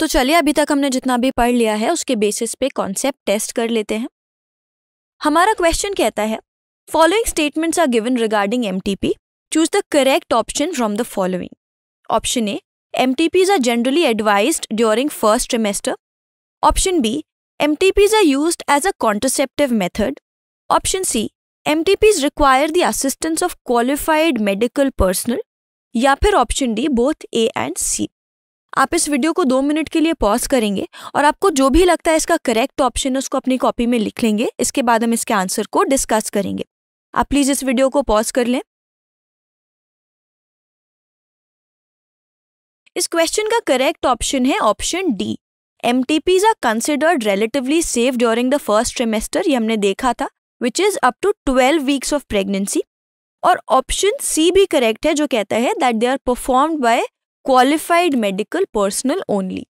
तो चलिए अभी तक हमने जितना भी पढ़ लिया है उसके बेसिस पे कॉन्सेप्ट टेस्ट कर लेते हैं हमारा क्वेश्चन कहता है following statements are given regarding M T P choose the correct option from the following option A M T Ps are generally advise during first trimester option B M T Ps are use as a contraceptive method option C M T Ps require the assistance of qualified medical personnel या फिर option D both A and C आप इस video को दो minute के लिए pause करेंगे और आपको जो भी लगता है इसका करेक्ट ऑप्शन है उसको अपनी कॉपी में लिख लेंगे इसके बाद हम इसके आंसर को डिस्कस करेंगे आप प्लीज़ इस वीडियो को पॉज कर लें इस क्वेश्चन का करेक्ट ऑप्शन है option D Ps are considered relatively safe during the first trimester, ये हमने देखा था which is up to twelve weeks of pregnancy और ऑप्शन सी भी करेक्ट है जो कहता है that they are performed by qualified medical personnel only.